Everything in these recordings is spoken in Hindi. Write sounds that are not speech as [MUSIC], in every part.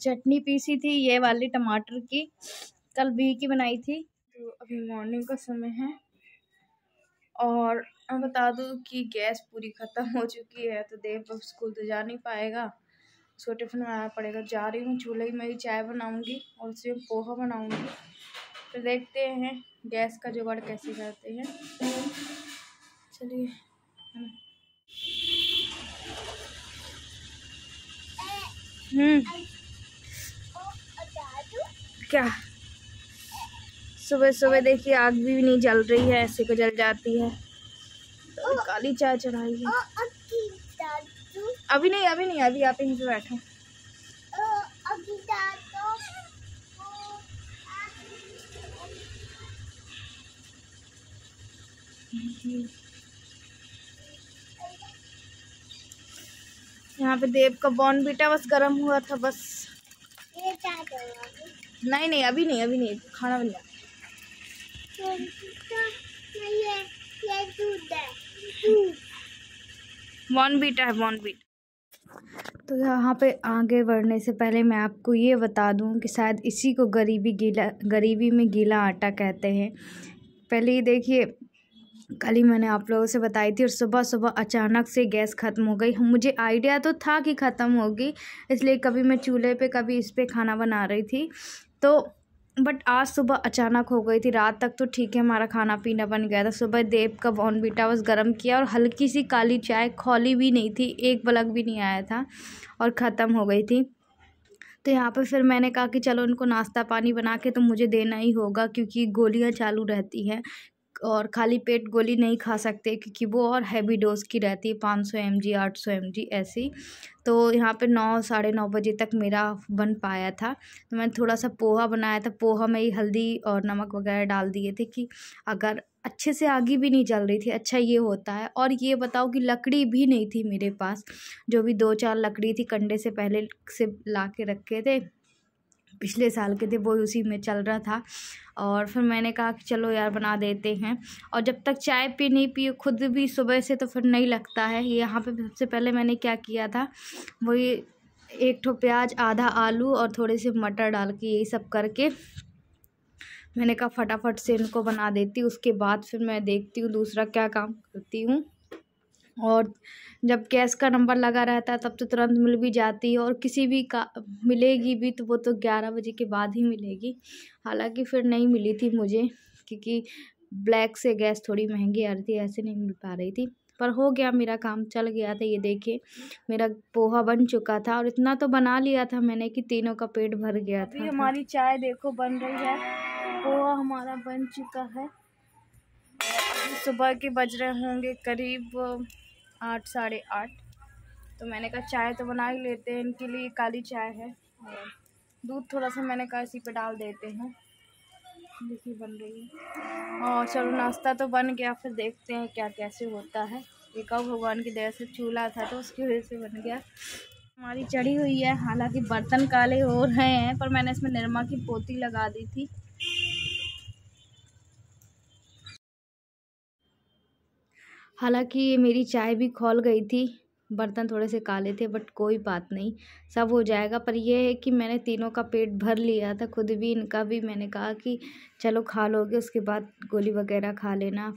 चटनी पीसी थी ये वाली टमाटर की कल बी की बनाई थी तो अभी मॉर्निंग का समय है और मैं बता दूँ कि गैस पूरी ख़त्म हो चुकी है तो देव अब स्कूल तो जा नहीं पाएगा उसको टिफिन बनाना पड़ेगा जा रही हूँ चूल्हे की मेरी चाय बनाऊँगी और उसे पोहा बनाऊँगी तो देखते हैं गैस का जुगाड़ कैसे करते हैं चलिए हम्म। क्या सुबह सुबह देखिए आग भी नहीं जल रही है ऐसे को जल जाती है तो काली चाय चढ़ाई है अभी नहीं अभी नहीं अभी आप यहीं बैठे Thank you. यहाँ पे देव का बॉन बीटा बस गर्म हुआ था बस नहीं नहीं अभी नहीं अभी नहीं खाना बन गया तो, तो, है बॉन तो यहाँ पे आगे बढ़ने से पहले मैं आपको ये बता दूँ कि शायद इसी को गरीबी गीला गरीबी में गीला आटा कहते हैं पहले ये देखिए कल ही मैंने आप लोगों से बताई थी और सुबह सुबह अचानक से गैस ख़त्म हो गई मुझे आइडिया तो था कि ख़त्म होगी इसलिए कभी मैं चूल्हे पे कभी इस पर खाना बना रही थी तो बट आज सुबह अचानक हो गई थी रात तक तो ठीक है हमारा खाना पीना बन गया था सुबह देव का बॉर्नबीटा बस गर्म किया और हल्की सी काली चाय खौली भी नहीं थी एक बलग भी नहीं आया था और ख़त्म हो गई थी तो यहाँ पर फिर मैंने कहा कि चलो उनको नाश्ता पानी बना के तो मुझे देना ही होगा क्योंकि गोलियाँ चालू रहती हैं और खाली पेट गोली नहीं खा सकते क्योंकि वो और हैवी डोज़ की रहती है पाँच सौ एम जी आठ सौ एम जी ऐसी तो यहाँ पे नौ साढ़े नौ बजे तक मेरा बन पाया था तो मैंने थोड़ा सा पोहा बनाया था पोहा में ही हल्दी और नमक वगैरह डाल दिए थे कि अगर अच्छे से आगे भी नहीं जल रही थी अच्छा ये होता है और ये बताओ कि लकड़ी भी नहीं थी मेरे पास जो भी दो चार लकड़ी थी कंडे से पहले से ला के रखे थे पिछले साल के थे वो उसी में चल रहा था और फिर मैंने कहा कि चलो यार बना देते हैं और जब तक चाय पी नहीं पी खुद भी सुबह से तो फिर नहीं लगता है यहाँ पे सबसे पहले मैंने क्या किया था वही एक ठो प्याज आधा आलू और थोड़े से मटर डाल के यही सब करके मैंने कहा फटाफट से इनको बना देती उसके बाद फिर मैं देखती हूँ दूसरा क्या काम करती हूँ और जब गैस का नंबर लगा रहता है तब तो तुरंत मिल भी जाती है और किसी भी का मिलेगी भी तो वो तो ग्यारह बजे के बाद ही मिलेगी हालांकि फिर नहीं मिली थी मुझे क्योंकि ब्लैक से गैस थोड़ी महंगी आ रही थी ऐसे नहीं मिल पा रही थी पर हो गया मेरा काम चल गया था ये देखिए मेरा पोहा बन चुका था और इतना तो बना लिया था मैंने कि तीनों का पेट भर गया था हमारी चाय देखो बन रही है पोहा हमारा बन चुका है सुबह के बज रहे होंगे करीब आठ साढ़े आठ तो मैंने कहा चाय तो बना ही लेते हैं इनके लिए काली चाय है और दूध थोड़ा सा मैंने कहा इसी पे डाल देते हैं देखिए बन रही है और हाँ, चलो नाश्ता तो बन गया फिर देखते हैं क्या कैसे होता है एक और भगवान की दया से चूल्हा था तो उसकी वजह से बन गया हमारी चढ़ी हुई है हालांकि बर्तन काले हो रहे हैं पर मैंने इसमें निरमा की पोती लगा दी थी हालांकि मेरी चाय भी खोल गई थी बर्तन थोड़े से काले थे बट कोई बात नहीं सब हो जाएगा पर यह है कि मैंने तीनों का पेट भर लिया था खुद भी इनका भी मैंने कहा कि चलो खा लोगे उसके बाद गोली वगैरह खा लेना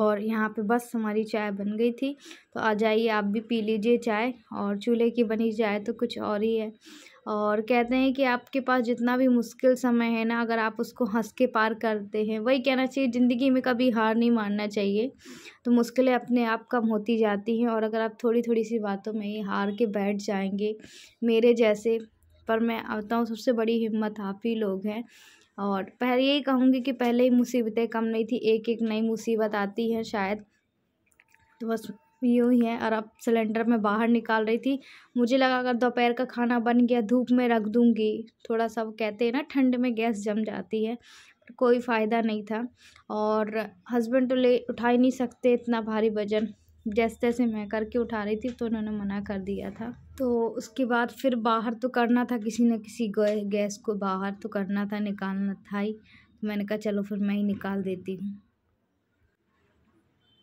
और यहाँ पे बस हमारी चाय बन गई थी तो आ जाइए आप भी पी लीजिए चाय और चूल्हे की बनी चाय तो कुछ और ही है और कहते हैं कि आपके पास जितना भी मुश्किल समय है ना अगर आप उसको हंस के पार करते हैं वही कहना चाहिए ज़िंदगी में कभी हार नहीं मानना चाहिए तो मुश्किलें अपने आप कम होती जाती हैं और अगर आप थोड़ी थोड़ी सी बातों में ही हार के बैठ जाएंगे मेरे जैसे पर मैं आता हूँ सबसे बड़ी हिम्मत आप ही लोग हैं और पहले यही कहूँगी कि पहले ही मुसीबतें कम नहीं थी एक एक नई मुसीबत आती है शायद तो बस यूँ ही है और अब सिलेंडर में बाहर निकाल रही थी मुझे लगा अगर दोपहर का खाना बन गया धूप में रख दूँगी थोड़ा सा वो कहते हैं ना ठंड में गैस जम जाती है पर कोई फ़ायदा नहीं था और हस्बैंड तो ले उठा ही नहीं सकते इतना भारी वजन जैसे तैसे मैं करके उठा रही थी तो उन्होंने मना कर दिया था तो उसके बाद फिर बाहर तो करना था किसी न किसी गैस को बाहर तो करना था निकालना था ही तो मैंने कहा चलो फिर मैं ही निकाल देती हूँ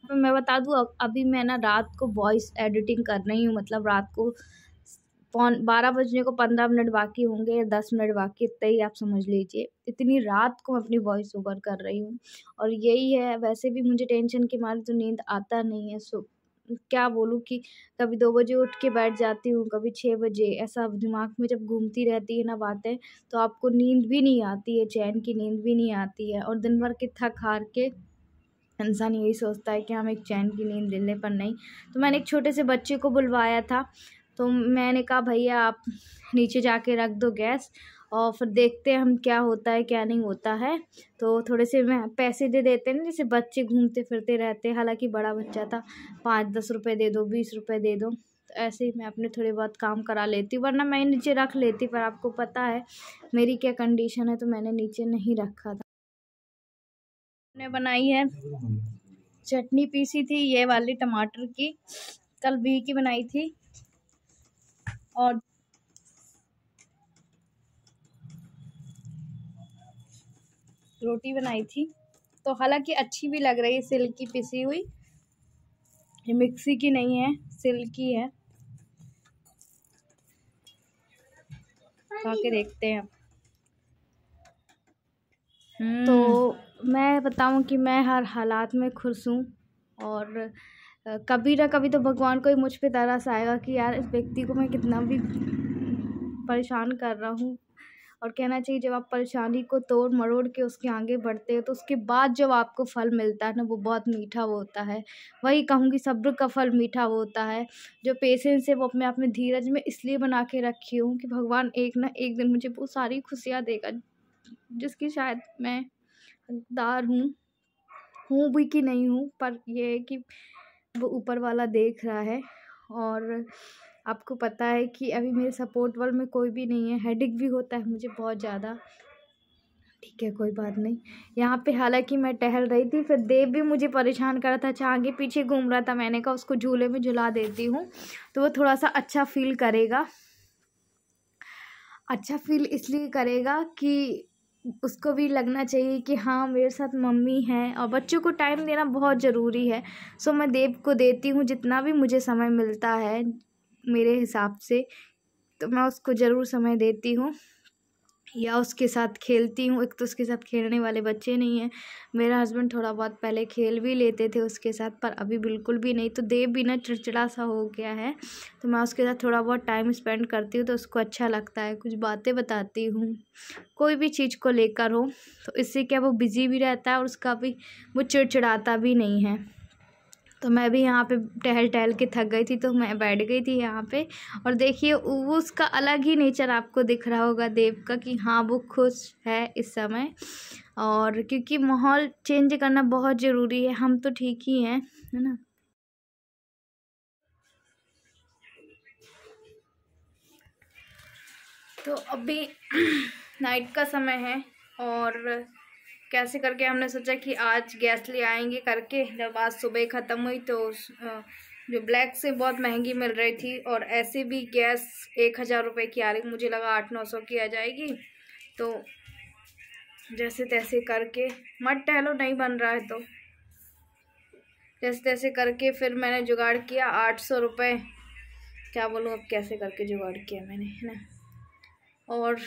तो मैं बता दूँ अभी मैं ना रात को वॉइस एडिटिंग कर रही हूँ मतलब रात को पौन बारह बजने को पंद्रह मिनट बाकी होंगे या दस मिनट बाकी इतना ही आप समझ लीजिए इतनी रात को मैं अपनी वॉइस ओवर कर रही हूँ और यही है वैसे भी मुझे टेंशन के मारे तो नींद आता नहीं है सो क्या बोलूँ कि कभी दो बजे उठ के बैठ जाती हूँ कभी छः बजे ऐसा दिमाग में जब घूमती रहती है ना बातें तो आपको नींद भी नहीं आती है चैन की नींद भी नहीं आती है और दिन भर के थक हार के इंसान यही सोचता है कि हम एक चैन की नींद ले लें पर नहीं तो मैंने एक छोटे से बच्चे को बुलवाया था तो मैंने कहा भैया आप नीचे जाके रख दो गैस और फिर देखते हैं हम क्या होता है क्या नहीं होता है तो थोड़े से मैं पैसे दे देते हैं जैसे बच्चे घूमते फिरते रहते हैं हालांकि बड़ा बच्चा था पाँच दस रुपये दे दो बीस रुपये दे दो तो ऐसे ही मैं अपने थोड़े बहुत काम करा लेती हूँ वरना मैं नीचे रख लेती पर आपको पता है मेरी क्या कंडीशन है तो मैंने नीचे नहीं रखा था ने बनाई है चटनी पीसी थी ये वाली टमाटर की कल भी की बनाई थी और रोटी बनाई थी तो हालांकि अच्छी भी लग रही है सिल्क की पिसी हुई ये मिक्सी की नहीं है सिल्क की है खा के देखते हैं तो हम्म। मैं बताऊँ कि मैं हर हालात में खुश हूँ और कभी ना कभी तो भगवान को ही मुझ पे तरस आएगा कि यार इस व्यक्ति को मैं कितना भी परेशान कर रहा हूँ और कहना चाहिए जब आप परेशानी को तोड़ मरोड़ के उसके आगे बढ़ते हो तो उसके बाद जब आपको फल मिलता है ना वो बहुत मीठा वो होता है वही कहूँगी सब्र का फल मीठा वो होता है जो पेशेंस है वो अपने आप में धीरज में इसलिए बना के रखी हूँ कि भगवान एक ना एक दिन मुझे वो सारी खुशियाँ देगा हम्म। जिसकी शायद मैं हकदार हूँ हूँ भी कि नहीं हूँ पर यह है कि वो ऊपर वाला देख रहा है और आपको पता है कि अभी मेरे सपोर्ट वाल में कोई भी नहीं है हेडिक भी होता है मुझे बहुत ज़्यादा ठीक है कोई बात नहीं यहाँ पे हालांकि मैं टहल रही थी फिर देव भी मुझे परेशान कर रहा था अच्छा आगे पीछे घूम रहा था मैंने कहा उसको झूले में झुला देती हूँ तो वो थोड़ा सा अच्छा फील करेगा अच्छा फील इसलिए करेगा कि उसको भी लगना चाहिए कि हाँ मेरे साथ मम्मी हैं और बच्चों को टाइम देना बहुत ज़रूरी है सो मैं देव को देती हूँ जितना भी मुझे समय मिलता है मेरे हिसाब से तो मैं उसको ज़रूर समय देती हूँ या उसके साथ खेलती हूँ एक तो उसके साथ खेलने वाले बच्चे नहीं हैं मेरा हस्बैंड थोड़ा बहुत पहले खेल भी लेते थे उसके साथ पर अभी बिल्कुल भी नहीं तो देव भी ना चिड़चिड़ा सा हो गया है तो मैं उसके साथ थोड़ा बहुत टाइम स्पेंड करती हूँ तो उसको अच्छा लगता है कुछ बातें बताती हूँ कोई भी चीज़ को लेकर हो तो इससे क्या वो बिज़ी भी रहता है और उसका भी वो चिड़चिड़ाता भी नहीं है तो मैं भी यहाँ पे टहल टहल के थक गई थी तो मैं बैठ गई थी यहाँ पे और देखिए वो उसका अलग ही नेचर आपको दिख रहा होगा देव का कि हाँ वो खुश है इस समय और क्योंकि माहौल चेंज करना बहुत ज़रूरी है हम तो ठीक ही हैं है ना तो अभी नाइट [CLEARS THROAT] का समय है और कैसे करके हमने सोचा कि आज गैस ले आएंगे करके जब आज सुबह ख़त्म हुई तो जो ब्लैक से बहुत महंगी मिल रही थी और ऐसे भी गैस एक हज़ार रुपये की आ रही मुझे लगा आठ नौ सौ की आ जाएगी तो जैसे तैसे करके मत टहलो नहीं बन रहा है तो जैसे तैसे करके फिर मैंने जुगाड़ किया आठ सौ रुपये क्या बोलूँ अब कैसे करके जुगाड़ किया मैंने है ना और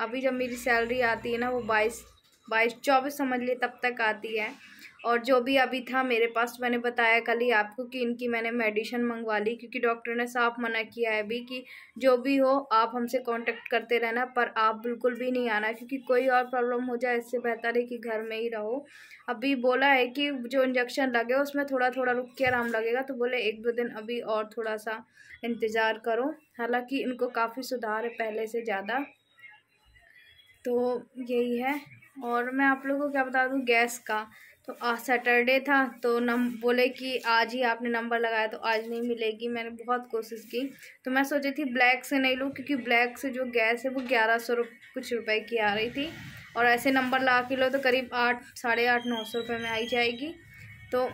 अभी जब मेरी सैलरी आती है ना वो बाईस बाईस चौबीस समझ लिए तब तक आती है और जो भी अभी था मेरे पास मैंने बताया कल ही आपको कि इनकी मैंने मेडिसिन मंगवा ली क्योंकि डॉक्टर ने साफ मना किया है अभी कि जो भी हो आप हमसे कांटेक्ट करते रहना पर आप बिल्कुल भी नहीं आना क्योंकि कोई और प्रॉब्लम हो जाए इससे बेहतर है कि घर में ही रहो अभी बोला है कि जो इंजेक्शन लगे उसमें थोड़ा थोड़ा रुक के आराम लगेगा तो बोले एक दो दिन अभी और थोड़ा सा इंतज़ार करो हालाँकि इनको काफ़ी सुधार है पहले से ज़्यादा तो यही है और मैं आप लोगों को क्या बता दूँ गैस का तो आज सैटरडे था तो नम बोले कि आज ही आपने नंबर लगाया तो आज नहीं मिलेगी मैंने बहुत कोशिश की तो मैं सोची थी ब्लैक से नहीं लूँ क्योंकि ब्लैक से जो गैस है वो ग्यारह सौ रुप, कुछ रुपए की आ रही थी और ऐसे नंबर ला के लो तो करीब आठ साढ़े आठ नौ सौ रुपये में आई जाएगी तो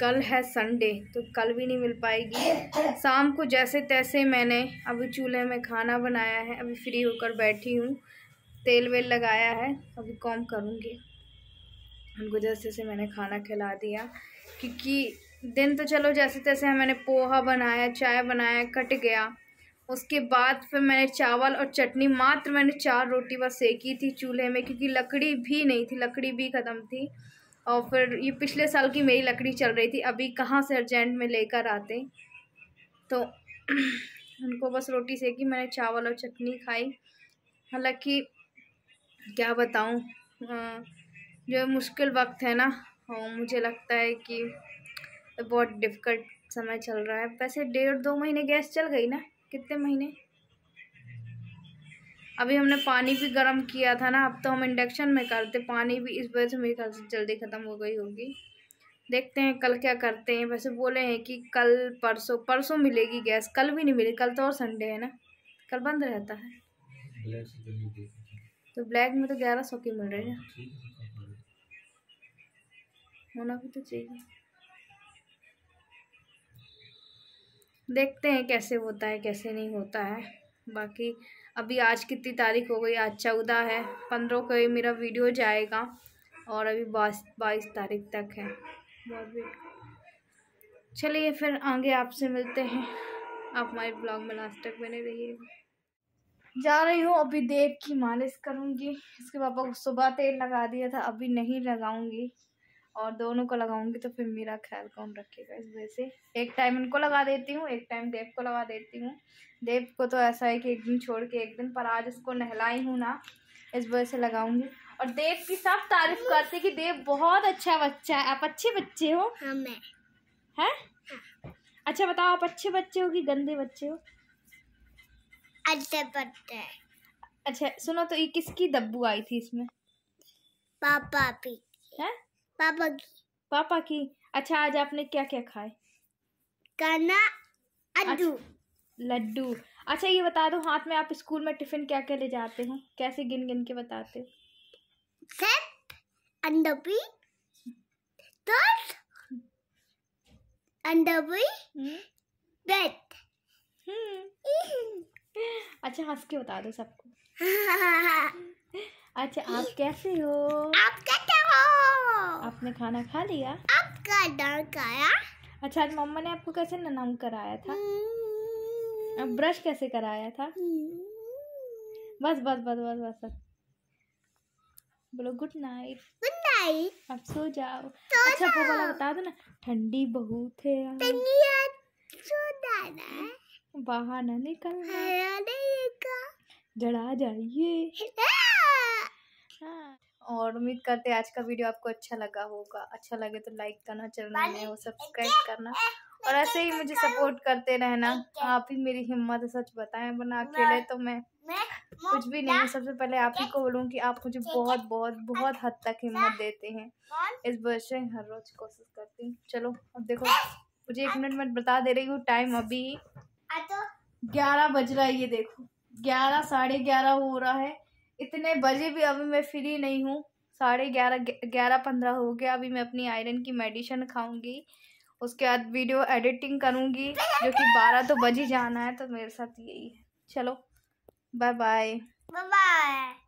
कल है संडे तो कल भी नहीं मिल पाएगी शाम को जैसे तैसे मैंने अभी चूल्हे में खाना बनाया है अभी फ्री होकर बैठी हूँ तेल वेल लगाया है अभी कॉम करूँगी उनको जैसे जैसे मैंने खाना खिला दिया क्योंकि दिन तो चलो जैसे तैसे मैंने पोहा बनाया चाय बनाया कट गया उसके बाद फिर मैंने चावल और चटनी मात्र मैंने चार रोटी बस सेकी थी चूल्हे में क्योंकि लकड़ी भी नहीं थी लकड़ी भी ख़त्म थी और फिर ये पिछले साल की मेरी लकड़ी चल रही थी अभी कहाँ से अर्जेंट में लेकर आते तो उनको [CLEARS THROAT] बस रोटी सेकी मैंने चावल और चटनी खाई हालांकि क्या बताऊँ हाँ, जो मुश्किल वक्त है ना हाँ, मुझे लगता है कि बहुत डिफ़िकल्ट समय चल रहा है वैसे डेढ़ दो महीने गैस चल गई ना कितने महीने अभी हमने पानी भी गर्म किया था ना अब तो हम इंडक्शन में करते पानी भी इस वजह से मेरे ख्याल से जल्दी ख़त्म हो गई होगी देखते हैं कल क्या करते हैं वैसे बोले हैं कि कल परसों परसों मिलेगी गैस कल भी नहीं मिलेगी कल तो और संडे है ना कल बंद रहता है तो ब्लैक में तो ग्यारह सौ की मिल रही है होना भी तो चाहिए देखते हैं कैसे होता है कैसे नहीं होता है बाकी अभी आज कितनी तारीख हो गई आज चौदह है पंद्रह को ही मेरा वीडियो जाएगा और अभी बाईस बाईस तारीख तक है चलिए फिर आगे आपसे मिलते हैं आप हमारे ब्लॉग में लास्ट तक बने रहिएगा जा रही हूँ अभी देख की मालिश करूँगी इसके पापा को सुबह तेल लगा दिया था अभी नहीं लगाऊंगी और दोनों को लगाऊंगी तो फिर मेरा ख्याल कौन रखेगा इस वजह से एक टाइम इनको लगा देती हूँ एक टाइम देव को लगा देती हूँ देव को तो ऐसा है कि एक दिन छोड़ के एक दिन पर आज इसको नहलाई हूँ ना इस वजह से लगाऊंगी और देव की सब तारीफ करते कि देव बहुत अच्छा बच्चा है आप अच्छे बच्चे हो हाँ मैं है हाँ। अच्छा बताओ आप अच्छे बच्चे हो कि गंदे बच्चे हो अच्छा सुनो तो ये किसकी दब्बू आई थी इसमें पापा की है पापा की पापा की अच्छा आज आपने क्या क्या खाए काना लड्डू अच्छा, लड्डू अच्छा ये बता दो हाथ में आप स्कूल में टिफिन क्या क्या ले जाते हो कैसे गिन गिन के बताते हो अंडा अंडोपी हम्म अच्छा हंस के बता दो सबको [LAUGHS] अच्छा आप कैसे हो आप कैसे हो आपने खाना खा लिया आपका डर खाया अच्छा आज मम्मा ने आपको कैसे नाम कराया था हम्म। अब ब्रश कैसे कराया था हम्म। बस बस बस बस बस बस बोलो गुड नाइट गुड नाइट अब सो जाओ तो अच्छा आपको बता दो ना ठंडी बहुत है बाहर ना निकलना जड़ा जाइए हाँ। और उम्मीद करते हैं आज का वीडियो आपको अच्छा लगा होगा अच्छा लगे तो लाइक करना चैनल हो सब्सक्राइब करना और ऐसे ही मुझे सपोर्ट करते रहना आप ही मेरी हिम्मत सच बताएं बना अकेले तो मैं कुछ भी नहीं सबसे पहले आप ही को बोलूँ कि आप मुझे बहुत बहुत बहुत हद तक अच्छा हिम्मत देते हैं इस वजह से हर रोज कोशिश करती हूँ चलो अब देखो मुझे एक मिनट में बता दे रही हूँ टाइम अभी ग्यारह बज रहा है ये देखो ग्यारह साढ़े ग्यारह हो रहा है इतने बजे भी अभी मैं फ्री नहीं हूँ साढ़े ग्यारह ग्यारह पंद्रह हो गया अभी मैं अपनी आयरन की मेडिसिन खाऊंगी उसके बाद वीडियो एडिटिंग करूंगी जो कि बारह तो बज ही जाना है तो मेरे साथ यही है चलो बाय बाय बाय